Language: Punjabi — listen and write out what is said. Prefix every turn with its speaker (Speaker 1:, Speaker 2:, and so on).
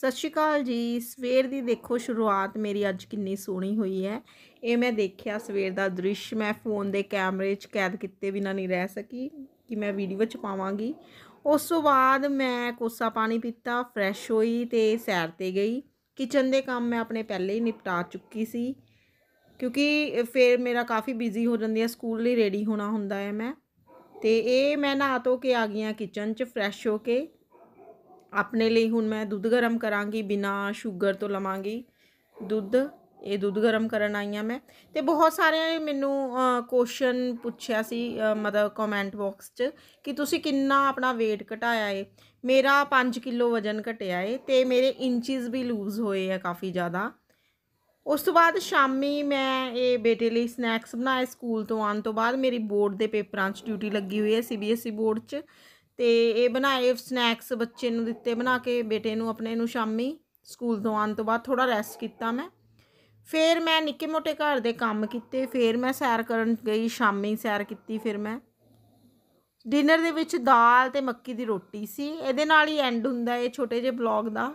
Speaker 1: ਸਤਿ ਸ਼੍ਰੀ ਅਕਾਲ ਜੀ ਸਵੇਰ ਦੀ ਦੇਖੋ ਸ਼ੁਰੂਆਤ ਮੇਰੀ ਅੱਜ ਕਿੰਨੀ ਸੋਹਣੀ ਹੋਈ ਹੈ ਇਹ ਮੈਂ ਦੇਖਿਆ ਸਵੇਰ ਦਾ ਦ੍ਰਿਸ਼ ਮੈਂ ਫੋਨ ਦੇ ਕੈਮਰੇ 'ਚ ਕੈਦ ਕੀਤੇ ਬਿਨਾ ਨਹੀਂ ਰਹਿ ਸਕੀ ਕਿ ਮੈਂ ਵੀਡੀਓ 'ਚ ਪਾਵਾਂਗੀ ਉਸ ਤੋਂ ਬਾਅਦ ਮੈਂ ਕੋਸਾ ਪਾਣੀ ਪੀਤਾ ਫਰੈਸ਼ ਹੋਈ ਤੇ ਸੈਰ ਤੇ ਗਈ ਕਿਚਨ ਦੇ ਕੰਮ ਮੈਂ ਆਪਣੇ ਪਹਿਲੇ ਹੀ ਨਿਪਟਾ ਚੁੱਕੀ ਸੀ ਕਿਉਂਕਿ ਫਿਰ ਮੇਰਾ ਕਾਫੀ ਬਿਜ਼ੀ ਹੋ ਜਾਂਦੀ ਹੈ ਸਕੂਲ ਲਈ ਰੈਡੀ ਹੋਣਾ ਹੁੰਦਾ ਹੈ ਮੈਂ ਤੇ ਇਹ ਮੈਂ ਨਹਾ ਧੋ ਕੇ ਆ ਗਈਆਂ ਕਿਚਨ 'ਚ ਫਰੈਸ਼ ਹੋ ਕੇ ਆਪਣੇ ਲਈ ਹੁਣ ਮੈਂ ਦੁੱਧ ਗਰਮ ਕਰਾਂਗੀ ਬਿਨਾ ਸ਼ੂਗਰ ਤੋਂ ਲਵਾਂਗੀ ਦੁੱਧ ਇਹ ਦੁੱਧ ਗਰਮ ਕਰਨ ਆਈ ਆ ਮੈਂ ਤੇ ਬਹੁਤ ਸਾਰੇ ਮੈਨੂੰ ਕੁਐਸਚਨ ਪੁੱਛਿਆ ਸੀ ਮਤਲਬ ਕਮੈਂਟ ਬਾਕਸ 'ਚ ਕਿ ਤੁਸੀਂ ਕਿੰਨਾ ਆਪਣਾ weight ਘਟਾਇਆ ਏ ਮੇਰਾ 5 ਕਿਲੋ ਵਜਨ ਘਟਿਆ ਏ ਤੇ ਮੇਰੇ ਇੰਚਸ ਵੀ ਲੂਜ਼ ਹੋਏ ਆ ਕਾਫੀ ਜ਼ਿਆਦਾ ਉਸ ਤੋਂ ਬਾਅਦ ਸ਼ਾਮੀ ਮੈਂ ਇਹ ਬੇਟੇ ਲਈ ਸਨੈਕਸ ਬਣਾਏ ਸਕੂਲ ਤੋਂ ਆਉਣ ਤੋਂ ਬਾਅਦ ਮੇਰੀ ਬੋਰਡ ਦੇ ਪੇਪਰਾਂ 'ਚ ਡਿਊਟੀ ਲੱਗੀ ਹੋਈ ਹੈ ਸੀਬੀਐਸਈ ਬੋਰਡ 'ਚ ਤੇ ਇਹ ਬਣਾਏ ਸਨੈਕਸ ਬੱਚੇ ਨੂੰ ਦਿੱਤੇ ਬਣਾ ਕੇ ਬੇਟੇ ਨੂੰ ਆਪਣੇ ਨੂੰ ਸ਼ਾਮੀ ਸਕੂਲ ਤੋਂ ਆਉਣ ਤੋਂ ਬਾਅਦ ਥੋੜਾ ਰੈਸਟ ਕੀਤਾ ਮੈਂ ਫਿਰ ਮੈਂ ਨਿੱਕੇ ਮੋਟੇ ਘਰ ਦੇ ਕੰਮ ਕੀਤੇ ਫਿਰ ਮੈਂ ਸੈਰ ਕਰਨ ਗਈ ਸ਼ਾਮੀ ਸੈਰ ਕੀਤੀ ਫਿਰ ਮੈਂ ਡਿਨਰ ਦੇ ਵਿੱਚ ਦਾਲ ਤੇ ਮੱਕੀ ਦੀ ਰੋਟੀ ਸੀ ਇਹਦੇ ਨਾਲ ਹੀ ਐਂਡ ਹੁੰਦਾ ਇਹ ਛੋਟੇ ਜਿਹੇ ਬਲੌਗ ਦਾ